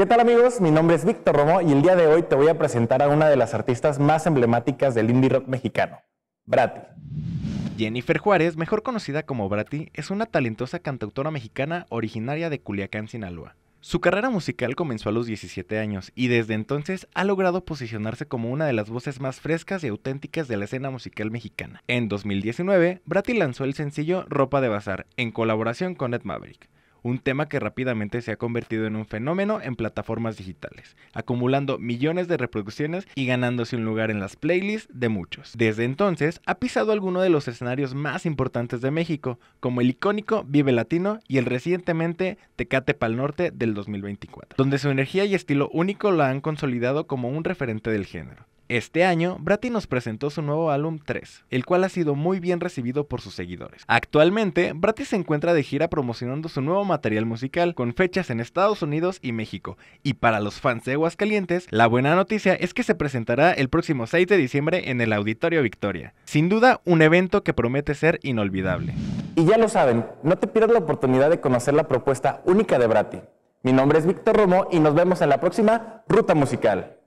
¿Qué tal amigos? Mi nombre es Víctor Romo y el día de hoy te voy a presentar a una de las artistas más emblemáticas del indie rock mexicano, Brati. Jennifer Juárez, mejor conocida como Brati, es una talentosa cantautora mexicana originaria de Culiacán, Sinaloa. Su carrera musical comenzó a los 17 años y desde entonces ha logrado posicionarse como una de las voces más frescas y auténticas de la escena musical mexicana. En 2019, Brati lanzó el sencillo Ropa de Bazar en colaboración con Ed Maverick un tema que rápidamente se ha convertido en un fenómeno en plataformas digitales, acumulando millones de reproducciones y ganándose un lugar en las playlists de muchos. Desde entonces ha pisado algunos de los escenarios más importantes de México, como el icónico Vive Latino y el recientemente Tecate Pal Norte del 2024, donde su energía y estilo único la han consolidado como un referente del género. Este año, Brati nos presentó su nuevo álbum 3, el cual ha sido muy bien recibido por sus seguidores. Actualmente, Brati se encuentra de gira promocionando su nuevo material musical con fechas en Estados Unidos y México. Y para los fans de Aguascalientes, la buena noticia es que se presentará el próximo 6 de diciembre en el Auditorio Victoria. Sin duda, un evento que promete ser inolvidable. Y ya lo saben, no te pierdas la oportunidad de conocer la propuesta única de Brati. Mi nombre es Víctor Romo y nos vemos en la próxima Ruta Musical.